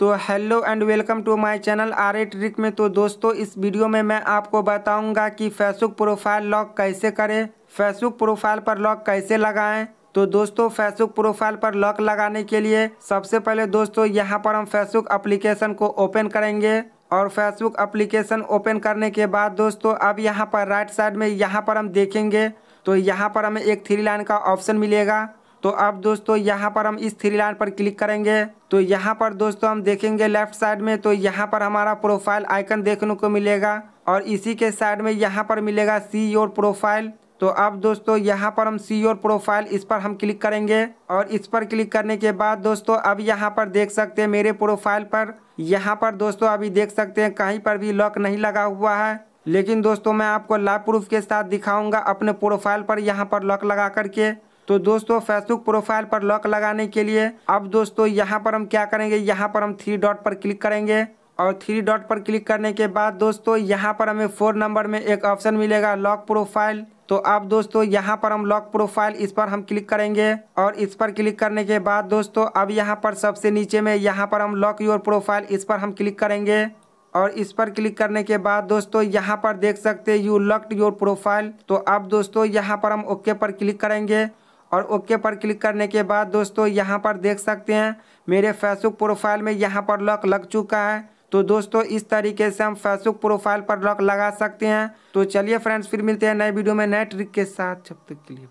तो hello and welcome to my channel R A trick में तो दोस्तों इस वीडियो में मैं आपको बताऊंगा कि फेसबुक प्रोफाइल लॉक कैसे करें फेसबुक प्रोफाइल पर लॉक कैसे लगाएं तो दोस्तों फेसबुक प्रोफाइल पर लॉक लगाने के लिए सबसे पहले दोस्तों यहाँ पर हम फेसबुक अप्लीकेशन को ओपन करेंगे और फेसबुक अप्लीकेशन ओपन करने के बाद दोस्तों अब यहाँ पर राइट साइड में यहाँ पर हम देखेंगे तो यहाँ पर हमें एक थ्री लाइन का ऑप्शन मिलेगा तो अब दोस्तों यहाँ पर हम इस थ्री लाइन पर क्लिक करेंगे तो यहाँ पर दोस्तों हम देखेंगे लेफ्ट साइड में तो यहाँ पर हमारा प्रोफाइल आइकन देखने को मिलेगा और इसी के साइड में यहाँ पर मिलेगा सी योर प्रोफाइल तो अब दोस्तों यहाँ पर हम सी योर प्रोफाइल इस पर हम क्लिक करेंगे और इस पर क्लिक करने के बाद दोस्तों अब यहाँ पर देख सकते हैं मेरे प्रोफाइल पर यहाँ पर दोस्तों अभी देख सकते हैं कहीं पर भी लॉक नहीं लगा हुआ है लेकिन दोस्तों मैं आपको लाइव प्रूफ के साथ दिखाऊंगा अपने प्रोफाइल पर यहाँ पर लॉक लगा करके तो दोस्तों फेसबुक प्रोफाइल पर लॉक लगाने के लिए अब दोस्तों यहाँ पर हम क्या करेंगे यहाँ पर हम थ्री डॉट पर क्लिक करेंगे और थ्री डॉट पर क्लिक करने के बाद दोस्तों यहाँ पर हमें फोर नंबर में एक ऑप्शन मिलेगा लॉक प्रोफाइल तो अब दोस्तों यहाँ पर हम लॉक प्रोफाइल इस पर हम क्लिक करेंगे और इस पर क्लिक करने के बाद दोस्तों अब यहाँ पर सबसे नीचे में यहाँ पर हम लॉक योर प्रोफाइल इस पर हम क्लिक करेंगे और इस पर क्लिक करने के बाद दोस्तों यहाँ पर देख सकते यू लॉक्ड योर प्रोफाइल तो अब दोस्तों यहाँ पर हम ओके पर क्लिक करेंगे और ओके पर क्लिक करने के बाद दोस्तों यहाँ पर देख सकते हैं मेरे फेसबुक प्रोफाइल में यहाँ पर लॉक लग चुका है तो दोस्तों इस तरीके से हम फेसबुक प्रोफाइल पर लॉक लगा सकते हैं तो चलिए फ्रेंड्स फिर मिलते हैं नए वीडियो में नए ट्रिक के साथ जब तक के लिए